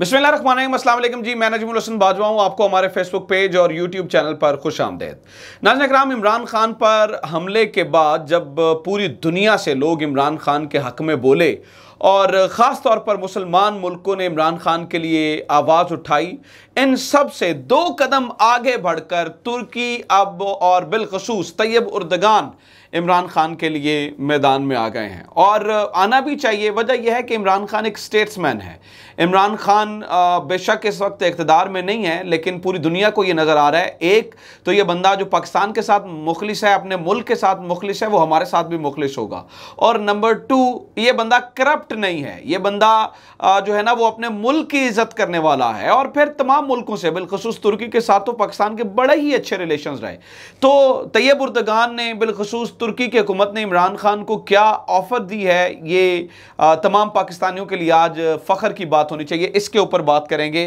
बिस्मिल्लाम जी मैं नजमुल हसन बाजवा हूँ आपको हमारे फेसबुक पेज और यूट्यूब चैनल पर खुश आमदेद नाजन कराम इमरान खान पर हमले के बाद जब पूरी दुनिया से लोग इमरान खान के हक में बोले और ख़ास तौर पर मुसलमान मुल्कों ने इमरान खान के लिए आवाज़ उठाई इन सब से दो कदम आगे बढ़कर तुर्की अब और बिलखसूस तैयब उर्दगान इमरान खान के लिए मैदान में आ गए हैं और आना भी चाहिए वजह यह है कि इमरान खान एक स्टेट्समैन है इमरान खान बेशक इस वक्त इकतदार में नहीं है लेकिन पूरी दुनिया को ये नज़र आ रहा है एक तो ये बंदा जो पाकिस्तान के साथ मुखलिस है अपने मुल्क के साथ मुखलिस है वो हमारे साथ भी मुखलिस होगा और नंबर टू ये बंदा करप्ट नहीं है ये बंदा जो है ना वो अपने मुल्क की इज्जत करने वाला है और फिर तमाम मुल्कों से बिलखसूस तुर्की के साथ तो पाकिस्तान के बड़े ही अच्छे रिलेशन रहे तो तैयब उर्दगान ने बिलखसूस तुर्की की हुकूमत ने इमरान खान को क्या ऑफ़र दी है ये तमाम पाकिस्तानियों के लिए आज फ़ख्र की बात होनी चाहिए इसके ऊपर बात करेंगे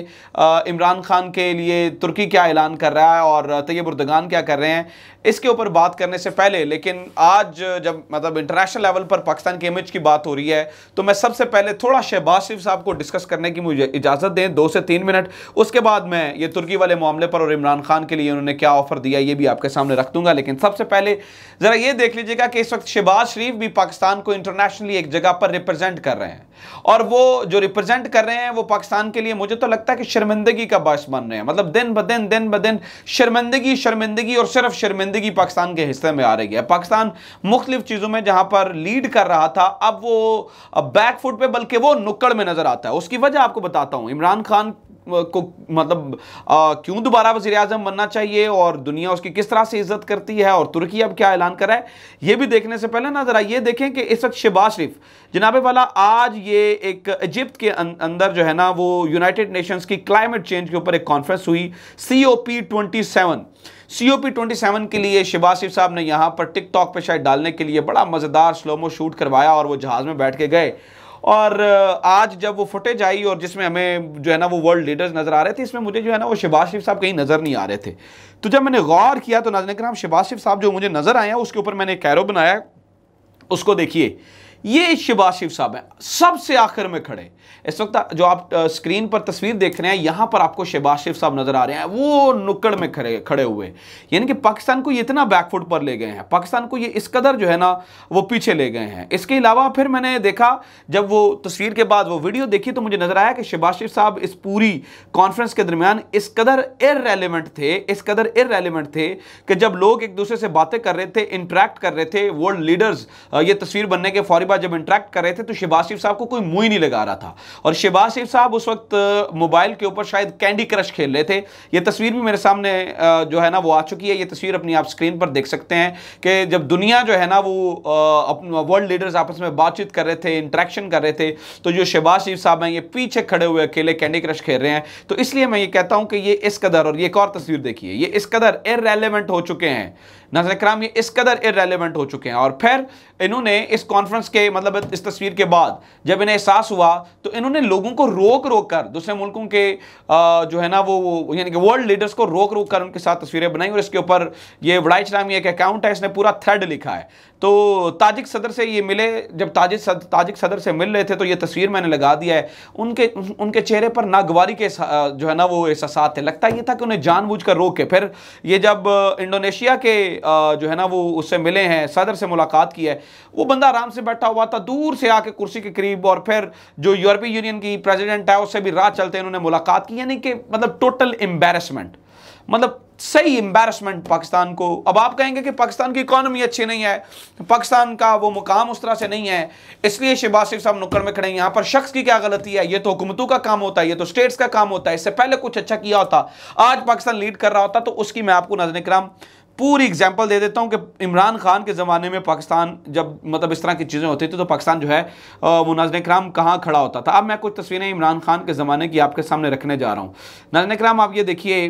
इमरान खान के लिए तुर्की क्या ऐलान कर रहा है और तैयब उर्दगान क्या कर रहे हैं इसके ऊपर बात करने से पहले लेकिन आज जब मतलब इंटरनेशनल लेवल पर पाकिस्तान की इमेज की बात हो रही है तो मैं सबसे पहले थोड़ा शहबाज शरीफ साहब को डिस्कस करने की मुझे इजाज़त दें दो से तीन मिनट उसके बाद मैं ये तुर्की वाले मामले पर और इमरान खान के लिए उन्होंने क्या ऑफ़र दिया ये भी आपके सामने रख दूंगा लेकिन सबसे पहले ज़रा ये देख लीजिएगा कि इस वक्त शहबाज शरीफ भी पाकिस्तान को इंटरनेशनली एक जगह पर रिप्रेजेंट कर रहे हैं और वो जो रिप्रेजेंट कर रहे हैं वो पाकिस्तान के लिए मुझे तो लगता है कि शर्मिंदगी का बायस बन रहे हैं मतलब दिन ब दिन दिन ब दिन शर्मिंदगी शर्मिंदगी और सिर्फ शर्मिंदगी पाकिस्तान के हिस्से में आ रही है पाकिस्तान मुख्तलिफ चीज़ों में जहाँ पर लीड कर रहा था अब वो बैकफुट पर बल्कि वो नुक्कड़ में नजर आता है उसकी वजह आपको बताता हूँ इमरान खान को मतलब क्यों दोबारा वजी अजम बनना चाहिए और दुनिया उसकी किस तरह से इज्जत करती है और तुर्की अब क्या ऐलान करा है यह भी देखने से पहले ना ज़रा ये देखें कि इस वक्त शहबाज शरीफ जनाब वाला आज ये एक इजिप्ट के अं-, अंदर जो है ना वो यूनाइटेड नेशंस की क्लाइमेट चेंज के ऊपर एक कॉन्फ्रेंस हुई C O P twenty seven C O P twenty seven के लिए शिबाज शिव साहब ने यहाँ पर टिकटॉक पर शायद डालने के लिए बड़ा मज़ेदार स्लोमो शूट करवाया और वो जहाज़ में बैठ के गए और आज जब वो फुटेज आई और जिसमें हमें जो है ना वो वर्ल्ड लीडर्स नज़र आ रहे थे इसमें मुझे जो है ना वो शिबाज शिफ साहब कहीं नज़र नहीं आ रहे थे तो जब मैंने गौर किया तो नजर कराम शिबाज शिफ साहब जो मुझे नज़र आया उसके ऊपर मैंने कैरो बनाया उसको देखिए ये शिबाज शिव साहब हैं सबसे आखिर में खड़े इस वक्त जो आप स्क्रीन पर तस्वीर देख रहे हैं यहां पर आपको शिबाज शिव साहब नज़र आ रहे हैं वो नुक्कड़ में खड़े खड़े हुए यानी कि पाकिस्तान को ये इतना बैकफुट पर ले गए हैं पाकिस्तान को ये इस कदर जो है ना वो पीछे ले गए हैं इसके अलावा फिर मैंने देखा जब वो तस्वीर के बाद वो वीडियो देखी तो मुझे नज़र आया कि शिबाज शिव साहब इस पूरी कॉन्फ्रेंस के दरमियान इस कदर इरेलीवेंट थे इस कदर इरेलीवेंट थे कि जब लोग एक दूसरे से बातें कर रहे थे इंटरेक्ट कर रहे थे वर्ल्ड लीडर्स ये तस्वीर बनने के फौरी बार जब इंटरेक्ट कर रहे थे तो शिबाज शिफ साहब को कोई मुँह नहीं लगा रहा था और शिबाज शिफ साहब उस वक्त मोबाइल के ऊपर शायद कैंडी क्रश खेल रहे थे ये तस्वीर भी मेरे सामने जो है ना वो आ चुकी है ये तस्वीर अपनी आप स्क्रीन पर देख सकते हैं कि जब दुनिया जो है ना वो वर्ल्ड लीडर्स आपस में बातचीत कर रहे थे इंट्रैक्शन कर रहे थे तो जो शिबाज शिफ साहब हैं ये पीछे खड़े हुए अकेले कैंडी क्रश खेल रहे हैं तो इसलिए मैं ये कहता हूँ कि ये इस कदर और ये एक और तस्वीर देखिए ये इस कदर इरेलीवेंट हो चुके हैं नजर कराम ये इस कदर इरेलीवेंट हो चुके हैं और फिर इन्होंने इस कॉन्फ्रेंस के के मतलब इस तस्वीर के बाद जब इन्हें एहसास हुआ तो इन्होंने लोगों को रोक रोक कर दूसरे मुल्कों के आ, जो है ना वो, यानी कि वर्ल्ड लीडर्स को रोक रोक कर उनके साथ तस्वीरें बनाई और इसके ऊपर ये वड़ाई इस्लामी एक अकाउंट है इसने पूरा थ्रेड लिखा है तो ताजिक सदर से ये मिले जब ताजिक सद, ताजिक सदर से मिल रहे थे तो ये तस्वीर मैंने लगा दिया है उनके उनके चेहरे पर नागवारी के जो है ना वो एहसास थे लगता ये था कि उन्हें जानबूझ कर रोक के फिर ये जब इंडोनेशिया के जो है ना वो उससे मिले हैं सदर से मुलाकात की है वो बंदा आराम से बैठा हुआ था दूर से आके कुर्सी के करीब और फिर जो यूरोपीय यूनियन की प्रेजिडेंट है उससे भी राह चलते उन्होंने मुलाकात की यानी कि मतलब टोटल एम्बेरसमेंट मतलब सही एम्बेरसमेंट पाकिस्तान को अब आप कहेंगे कि पाकिस्तान की इकोनॉमी अच्छी नहीं है पाकिस्तान का वो मुकाम उस तरह से नहीं है इसलिए शिबाज शरीफ साहब नुक्कड़ में खड़े हैं यहाँ पर शख्स की क्या गलती है ये तो हुकूमतों का काम होता है ये तो स्टेट्स का काम होता है इससे पहले कुछ अच्छा किया होता आज पाकिस्तान लीड कर रहा होता तो उसकी मैं आपको नजर कराम पूरी एग्जाम्पल दे देता हूँ कि इमरान खान के ज़माने में पाकिस्तान जब मतलब इस तरह की चीज़ें होती थी तो पाकिस्तान जो है मुनाजन कराम कहाँ खड़ा होता था अब मैं कुछ तस्वीरें इमरान खान के ज़माने की आपके सामने रखने जा रहा हूँ नाजन कराम आप ये देखिए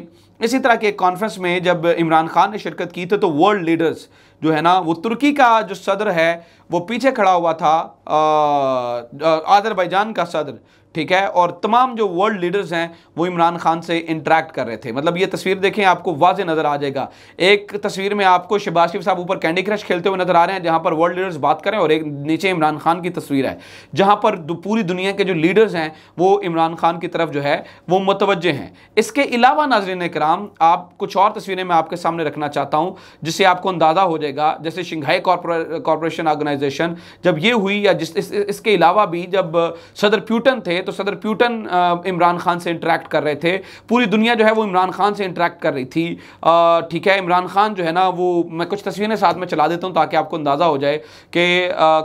इसी तरह के एक कॉन्फ्रेंस में जब इमरान खान ने शिरकत की थी तो वर्ल्ड लीडर्स जो है ना वो तुर्की का जो सदर है वो पीछे खड़ा हुआ था आज़रबाईजान का सदर ठीक है और तमाम जो वर्ल्ड लीडर्स हैं वो इमरान खान से इंटरेक्ट कर रहे थे मतलब ये तस्वीर देखें आपको वाज नज़र आ जाएगा एक तस्वीर में आपको शिबाज शिफ साहब ऊपर कैंडी क्रश खेलते हुए नज़र आ रहे हैं जहां पर वर्ल्ड लीडर्स बात करें और एक नीचे इमरान खान की तस्वीर है जहाँ पर पूरी दुनिया के जो लीडर्स हैं वो इमरान खान की तरफ जो है वो मुतवजह हैं इसके अलावा नाजरन कराम आप कुछ और तस्वीरें मैं आपके सामने रखना चाहता हूँ जिससे आपको अंदाज़ा हो जाएगा जैसे शंघाई कॉरपोरेशन ऑर्गेनाइजेशन जब ये हुई या जिस इसके अलावा भी जब सदर प्यूटन थे तो सदर प्यूटन इमरान खान से इंटरेक्ट कर रहे थे पूरी दुनिया जो है वो इमरान खान से इंटरेक्ट कर रही थी ठीक है इमरान खान जो है ना वो मैं कुछ तस्वीरें साथ में चला देता हूँ ताकि आपको अंदाज़ा हो जाए कि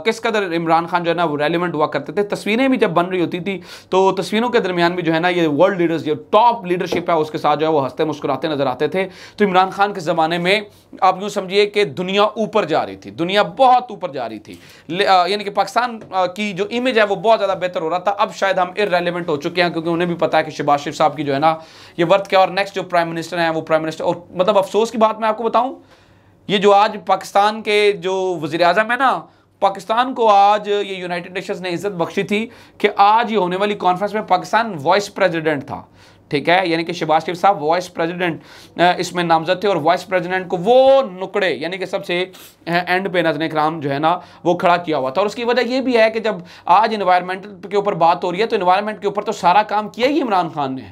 किस कदर इमरान खान जो है ना वो रेलिवेंट हुआ करते थे तस्वीरें भी जब बन रही होती थी तो तस्वीरों के दरमियान भी जो है ना ये वर्ल्ड लीडर्स जो टॉप लीडरशिप है उसके साथ जो है वो हंसते मुस्कुराते नजर आते थे तो इमरान खान के ज़माने में आप यूँ समझिए कि दुनिया ऊपर जा रही थी दुनिया बहुत ऊपर जा रही थी यानी कि पाकिस्तान की जो इमेज है वो बहुत ज़्यादा बेहतर हो रहा था अब शायद हम नाम इरेलीवेंट हो चुके हैं क्योंकि उन्हें भी पता है कि शिबाज शिफ साहब की जो है ना ये वर्थ क्या और नेक्स्ट जो प्राइम मिनिस्टर हैं वो प्राइम मिनिस्टर और मतलब अफसोस की बात मैं आपको बताऊं ये जो आज पाकिस्तान के जो वजी अजम है ना पाकिस्तान को आज ये यूनाइटेड नेशंस ने इज्जत बख्शी थी कि आज ये होने वाली कॉन्फ्रेंस में पाकिस्तान वाइस प्रेसिडेंट था ठीक है यानी कि शिबाज शरीफ साहब वाइस प्रेसिडेंट इसमें नामजद थे और वाइस प्रेसिडेंट को वो नुकड़े यानी कि सबसे एंड पे नजन कराम जो है ना वो खड़ा किया हुआ था और उसकी वजह ये भी है कि जब आज इन्वायरमेंट के ऊपर बात हो रही है तो इन्वायरमेंट के ऊपर तो सारा काम किया ही इमरान खान ने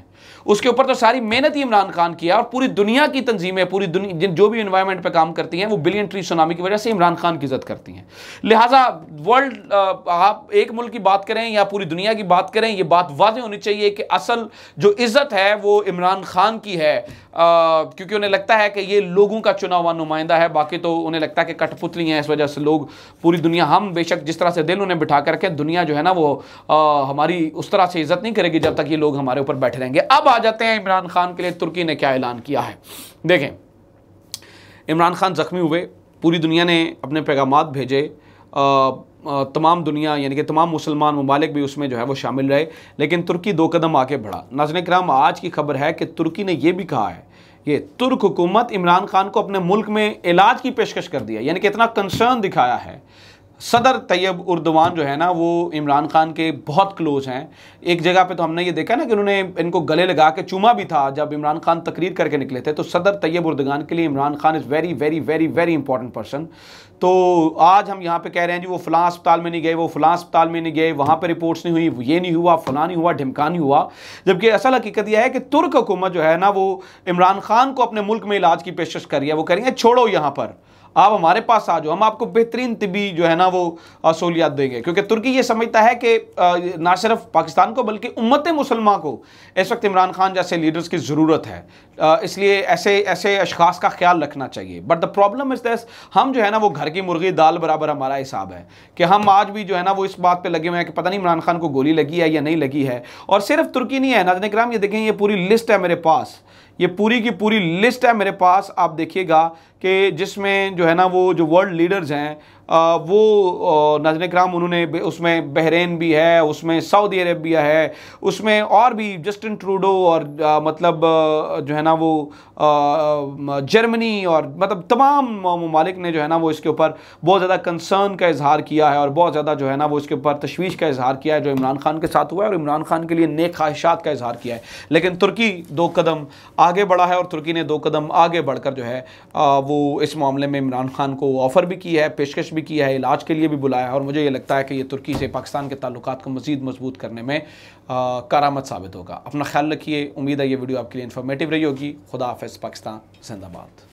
उसके ऊपर तो सारी मेहनत ही इमरान खान की है और पूरी दुनिया की तंजीमें पूरी दुनिया जो भी इन्वायरमेंट पर काम करती हैं वो बिलियन ट्री सुनामी की वजह से इमरान खान की इज्जत करती हैं लिहाजा वर्ल्ड आप एक मुल्क की बात करें या पूरी दुनिया की बात करें ये बात वाजह होनी चाहिए कि असल जो इज्जत है वो इमरान खान की है क्योंकि उन्हें लगता है कि ये लोगों का चुनाव हुआ नुमाइंदा है बाकी तो उन्हें लगता है कि कठपुतली हैं इस वजह से लोग पूरी दुनिया हम बेशक जिस तरह से दिल उन्हें बिठा कर रखें दुनिया जो है ना वो आ, हमारी उस तरह से इज्जत नहीं करेगी जब तक ये लोग हमारे ऊपर बैठे रहेंगे अब आ जाते हैं इमरान खान के लिए तुर्की ने क्या ऐलान किया है देखें इमरान खान ज़ख्मी हुए पूरी दुनिया ने अपने पैगाम भेजे तमाम दुनिया यानी कि तमाम मुसलमान ममालिक भी उसमें जो है वो शामिल रहे लेकिन तुर्की दो कदम आगे बढ़ा नाजन कराम आज की खबर है कि तुर्की ने यह भी कहा है ये तुर्क हुकूमत इमरान खान को अपने मुल्क में इलाज की पेशकश कर दिया यानी कि इतना कंसर्न दिखाया है सदर तैयब उर्दवान जो है ना वो इमरान खान के बहुत क्लोज हैं एक जगह पे तो हमने ये देखा ना कि उन्होंने इनको गले लगा के चूमा भी था जब इमरान खान तकरीर करके निकले थे तो सदर तैयब उर्दगान के लिए Imran Khan is very very very very important person तो आज हम यहाँ पे कह रहे हैं जी वो फलां अस्पताल में नहीं गए वो फलां अस्पताल में नहीं गए वहाँ पर रिपोर्ट्स नहीं हुई ये नहीं हुआ फलां नहीं हुआ ढिमका नहीं हुआ जबकि असल हकीकत यह है कि तुर्क हुकूमत जो है ना वो इमरान खान को अपने मुल्क में इलाज की पेशकश कर रही है वो कह रही है छोड़ो यहाँ पर आप हमारे पास आ जाओ हम आपको बेहतरीन तबी जो है ना वो सहूलियात देंगे क्योंकि तुर्की ये समझता है कि ना सिर्फ पाकिस्तान को बल्कि उम्मत मुसलमान को इस वक्त इमरान खान जैसे लीडर्स की ज़रूरत है इसलिए ऐसे ऐसे अशखास का ख्याल रखना चाहिए बट द प्रॉब्लम इज़ दस हम जो है ना वो घर की मुर्गी दाल बराबर हमारा हिसाब है कि हम आज भी जो है ना वो इस बात पर लगे हुए हैं कि पता नहीं इमरान खान को गोली लगी है या नहीं लगी है और सिर्फ तुर्की नहीं है नाजन कराम ये देखें ये पूरी लिस्ट है मेरे पास ये पूरी की पूरी लिस्ट है मेरे पास आप देखिएगा कि जिसमें जो है ना वो जो वर्ल्ड लीडर्स हैं वो नजर कराम उन्होंने उसमें बहरीन भी है उसमें सऊदी अरबिया है उसमें और भी जस्टिन ट्रूडो और मतलब जो है ना वो जर्मनी और मतलब तमाम ममालिक ने जो है ना वो इसके ऊपर बहुत ज़्यादा कंसर्न का इजहार किया है और बहुत ज़्यादा जो है ना वो इसके ऊपर तशवीश का इजहार किया है जो इमरान खान के साथ हुआ है और इमरान खान के लिए नेक ख्वाहिशात का इजहार किया है लेकिन तुर्की दो कदम आगे बढ़ा है और तुर्की ने दो कदम आगे बढ़कर जो है वो इस मामले में इमरान खान को ऑफ़र भी की है पेशकश भी किया है इलाज के लिए भी बुलाया है और मुझे ये लगता है कि ये तुर्की से पाकिस्तान के ताल्लुक को मजीद मजबूत करने में कारामद साबित होगा अपना ख्याल रखिए उम्मीद है ये वीडियो आपके लिए इन्फॉर्मेटिव रही होगी खुदा हाफ पाकिस्तान जिंदाबाद